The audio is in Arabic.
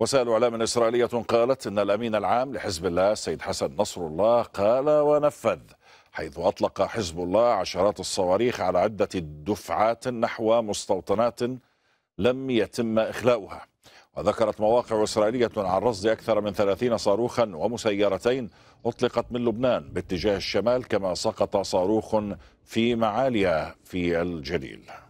وسائل إعلام إسرائيلية قالت أن الأمين العام لحزب الله السيد حسن نصر الله قال ونفذ حيث أطلق حزب الله عشرات الصواريخ على عدة دفعات نحو مستوطنات لم يتم إخلاؤها وذكرت مواقع إسرائيلية عن رصد أكثر من 30 صاروخا ومسيرتين أطلقت من لبنان باتجاه الشمال كما سقط صاروخ في معاليا في الجليل